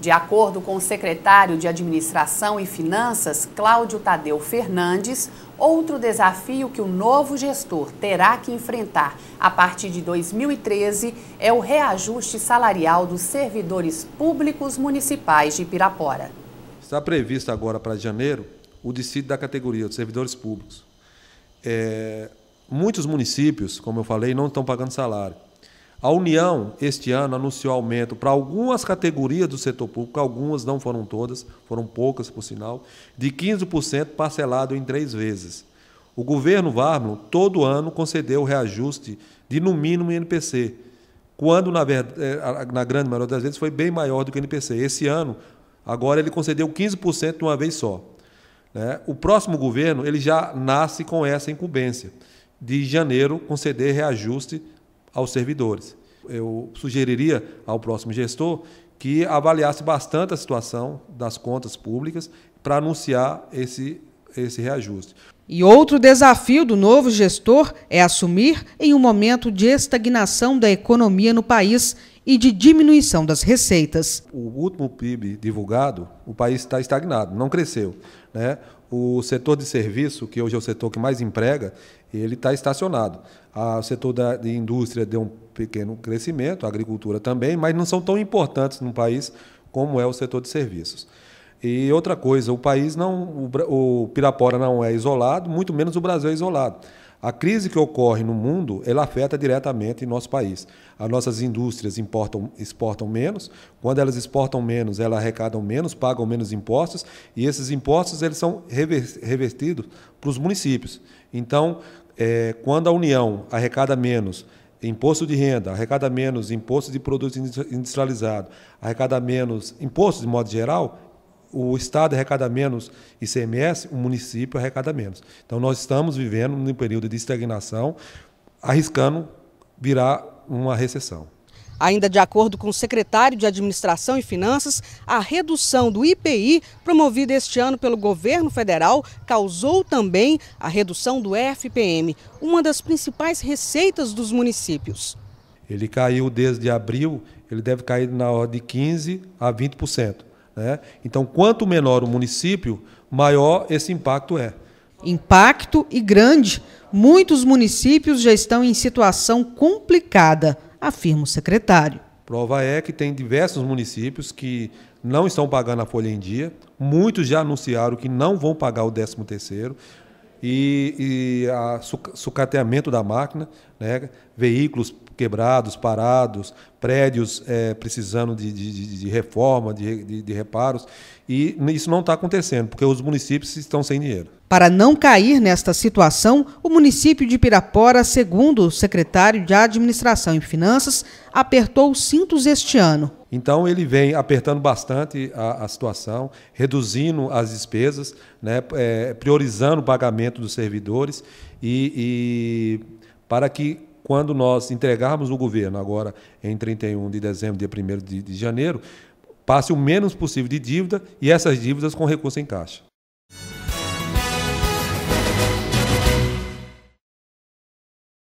De acordo com o secretário de Administração e Finanças, Cláudio Tadeu Fernandes, outro desafio que o novo gestor terá que enfrentar a partir de 2013 é o reajuste salarial dos servidores públicos municipais de Pirapora. Está previsto agora para janeiro o decídio da categoria de servidores públicos. É, muitos municípios, como eu falei, não estão pagando salário. A União, este ano, anunciou aumento para algumas categorias do setor público, algumas não foram todas, foram poucas, por sinal, de 15% parcelado em três vezes. O governo Varmon, todo ano, concedeu reajuste de, no mínimo, INPC, quando, na, verdade, eh, na grande maioria das vezes, foi bem maior do que o INPC. Esse ano, agora, ele concedeu 15% de uma vez só. Né? O próximo governo ele já nasce com essa incumbência de janeiro conceder reajuste aos servidores. Eu sugeriria ao próximo gestor que avaliasse bastante a situação das contas públicas para anunciar esse, esse reajuste. E outro desafio do novo gestor é assumir em um momento de estagnação da economia no país e de diminuição das receitas. O último PIB divulgado, o país está estagnado, não cresceu. Né? O setor de serviço, que hoje é o setor que mais emprega, ele está estacionado. o setor da de indústria deu um pequeno crescimento, a agricultura também, mas não são tão importantes no país como é o setor de serviços. E outra coisa, o país não, o, o Pirapora não é isolado, muito menos o Brasil é isolado. A crise que ocorre no mundo, ela afeta diretamente nosso país. As nossas indústrias importam, exportam menos, quando elas exportam menos, elas arrecadam menos, pagam menos impostos, e esses impostos eles são revertidos para os municípios. Então, é, quando a União arrecada menos, imposto de renda, arrecada menos imposto de produtos industrializados, arrecada menos imposto de modo geral, o Estado arrecada menos ICMS, o município arrecada menos. Então, nós estamos vivendo num período de estagnação, arriscando virar uma recessão. Ainda de acordo com o secretário de Administração e Finanças, a redução do IPI promovida este ano pelo governo federal causou também a redução do FPM, uma das principais receitas dos municípios. Ele caiu desde abril, ele deve cair na ordem de 15 a 20%. Né? Então, quanto menor o município, maior esse impacto é. Impacto e grande. Muitos municípios já estão em situação complicada, afirma o secretário. Prova é que tem diversos municípios que não estão pagando a folha em dia, muitos já anunciaram que não vão pagar o 13 terceiro e, e a sucateamento da máquina, né? veículos quebrados, parados, prédios é, precisando de, de, de reforma, de, de, reparos. E isso não está acontecendo, porque os municípios estão sem dinheiro. Para não cair nesta situação, o município de Pirapora, segundo o secretário de Administração e Finanças, apertou os cintos este ano. Então ele vem apertando bastante a, a situação, reduzindo as despesas, né, é, priorizando o pagamento dos servidores e, e para que quando nós entregarmos o governo agora em 31 de dezembro, dia 1 de, de janeiro, passe o menos possível de dívida e essas dívidas com recurso em caixa.